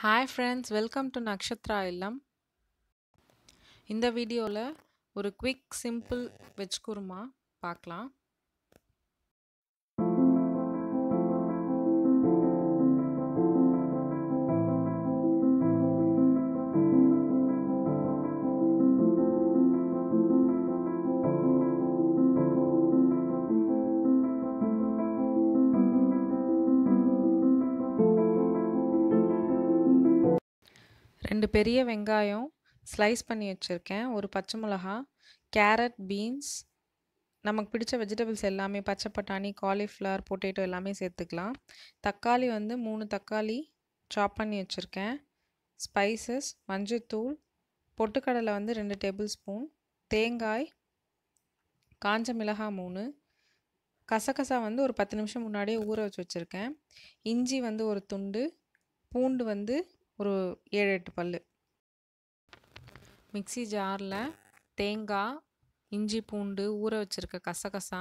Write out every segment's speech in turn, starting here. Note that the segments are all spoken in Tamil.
hi friends welcome to Nakshatra இல்லம் இந்த வீடியோவில் ஒரு குவிக் சிம்பிள் வெஜ் குருமா பார்க்கலாம் ரெண்டு பெரிய வெங்காயம் ஸ்லைஸ் பண்ணி வச்சுருக்கேன் ஒரு பச்சை மிளகா கேரட் பீன்ஸ் நமக்கு பிடிச்ச வெஜிடபிள்ஸ் எல்லாமே பச்சை பட்டாணி காலிஃப்ளவர் பொட்டேட்டோ எல்லாமே சேர்த்துக்கலாம் தக்காளி வந்து மூணு தக்காளி சாப் பண்ணி வச்சுருக்கேன் ஸ்பைசஸ் மஞ்சத்தூள் பொட்டுக்கடலை வந்து ரெண்டு டேபிள் ஸ்பூன் தேங்காய் காஞ்ச மிளகாய் மூணு கசகசா வந்து ஒரு பத்து நிமிஷம் முன்னாடியே ஊற வச்சு வச்சுருக்கேன் இஞ்சி வந்து ஒரு துண்டு பூண்டு வந்து ஒரு ஏழு எட்டு பல் மிக்சி ஜாரில் தேங்காய் இஞ்சி பூண்டு ஊற வச்சுருக்க கசகசா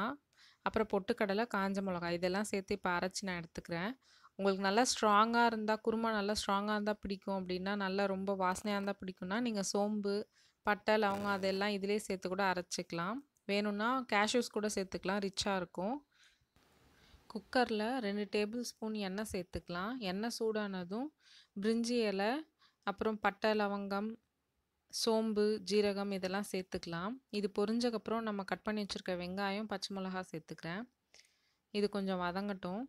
அப்புறம் பொட்டுக்கடலை காஞ்ச மிளகா இதெல்லாம் சேர்த்து இப்போ அரைச்சி நான் எடுத்துக்கிறேன் உங்களுக்கு நல்லா ஸ்ட்ராங்காக இருந்தால் குருமா நல்லா ஸ்ட்ராங்காக இருந்தால் பிடிக்கும் அப்படின்னா நல்லா ரொம்ப வாசனையாக இருந்தால் பிடிக்கும்னா நீங்கள் சோம்பு பட்டை அவங்க அதெல்லாம் இதிலே சேர்த்து கூட அரைச்சிக்கலாம் வேணும்னா கேஷ்யூஸ் கூட சேர்த்துக்கலாம் ரிச்சாக இருக்கும் குக்கரில் ரெண்டு டேபிள் ஸ்பூன் எண்ணெய் சேர்த்துக்கலாம் எண்ணெய் சூடானதும் பிரிஞ்சி இலை அப்புறம் பட்டை லவங்கம் சோம்பு ஜீரகம் இதெல்லாம் சேர்த்துக்கலாம் இது பொரிஞ்சக்கப்புறம் நம்ம கட் பண்ணி வச்சுருக்க வெங்காயம் பச்சை மிளகா சேர்த்துக்கிறேன் இது கொஞ்சம் வதங்கட்டும்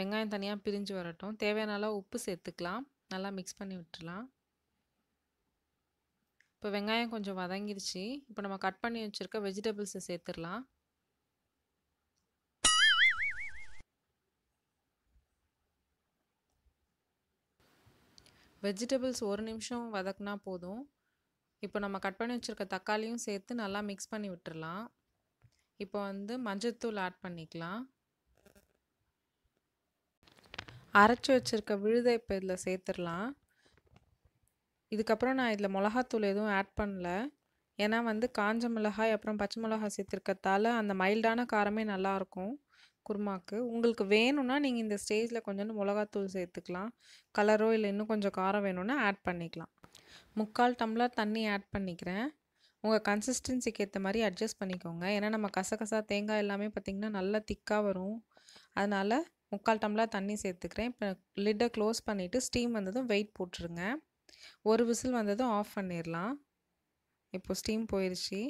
வெங்காயம் தனியாக பிரிஞ்சு வரட்டும் தேவையான உப்பு சேர்த்துக்கலாம் நல்லா மிக்ஸ் பண்ணி விட்டுலாம் இப்போ வெங்காயம் கொஞ்சம் வதங்கிருச்சு இப்போ நம்ம கட் பண்ணி வச்சுருக்க வெஜிடபிள்ஸை சேர்த்துடலாம் வெஜிடபிள்ஸ் ஒரு நிமிஷம் வதக்குனா போதும் இப்போ நம்ம கட் பண்ணி வச்சுருக்க தக்காளியும் சேர்த்து நல்லா மிக்ஸ் பண்ணி விட்டுடலாம் இப்போ வந்து மஞ்சத்தூள் ஆட் பண்ணிக்கலாம் அரைச்சி வச்சுருக்க விழுதை இப்போ இதில் சேர்த்துடலாம் இதுக்கப்புறம் நான் இதில் மிளகாத்தூள் எதுவும் ஆட் பண்ணல ஏன்னா வந்து காஞ்ச மிளகாய் அப்புறம் பச்சை மிளகாய் சேர்த்துருக்கத்தால் அந்த மைல்டான காரமே நல்லாயிருக்கும் குருமாக்கு உங்களுக்கு வேணும்னா நீங்கள் இந்த ஸ்டேஜில் கொஞ்சோண்டு மிளகாத்தூள் சேர்த்துக்கலாம் கலரோ இல்லை இன்னும் கொஞ்சம் காரம் வேணும்னா ஆட் பண்ணிக்கலாம் முக்கால் டம்ளர் தண்ணி ஆட் பண்ணிக்கிறேன் உங்கள் கன்சிஸ்டன்சிக்கு ஏற்ற மாதிரி அட்ஜஸ்ட் பண்ணிக்கோங்க ஏன்னா நம்ம கசகசா தேங்காய் எல்லாமே பார்த்திங்கன்னா நல்லா திக்காக வரும் அதனால் முக்கால் டம்ளர் தண்ணி சேர்த்துக்கிறேன் இப்போ லிட்டை க்ளோஸ் பண்ணிவிட்டு ஸ்டீம் வந்ததும் வெயிட் போட்டுருங்க ஒரு விசில் வந்ததும் ஆஃப் பண்ணிடலாம் இப்போது ஸ்டீம் போயிடுச்சு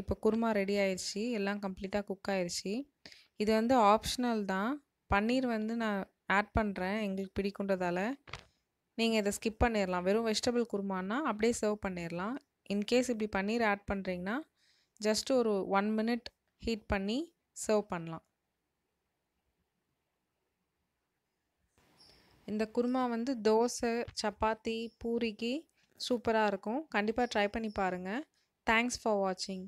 இப்போ குருமா ரெடி ஆயிடுச்சு எல்லாம் கம்ப்ளீட்டாக குக் ஆயிடுச்சு இது வந்து ஆப்ஷனல் தான் பன்னீர் வந்து நான் ஆட் பண்ணுறேன் எங்களுக்கு பிடிக்குன்றதால நீங்கள் இதை ஸ்கிப் பண்ணிடலாம் வெறும் வெஜிடபிள் குருமானா அப்படியே சர்வ் பண்ணிடலாம் இன்கேஸ் இப்படி பன்னீர் ஆட் பண்ணுறீங்கன்னா ஜஸ்ட் ஒரு ஒன் மினிட் ஹீட் பண்ணி சர்வ் பண்ணலாம் இந்த குருமா வந்து தோசை சப்பாத்தி பூரிக்கு சூப்பராக இருக்கும் கண்டிப்பாக ட்ரை பண்ணி பாருங்கள் தேங்க்ஸ் ஃபார் வாட்சிங்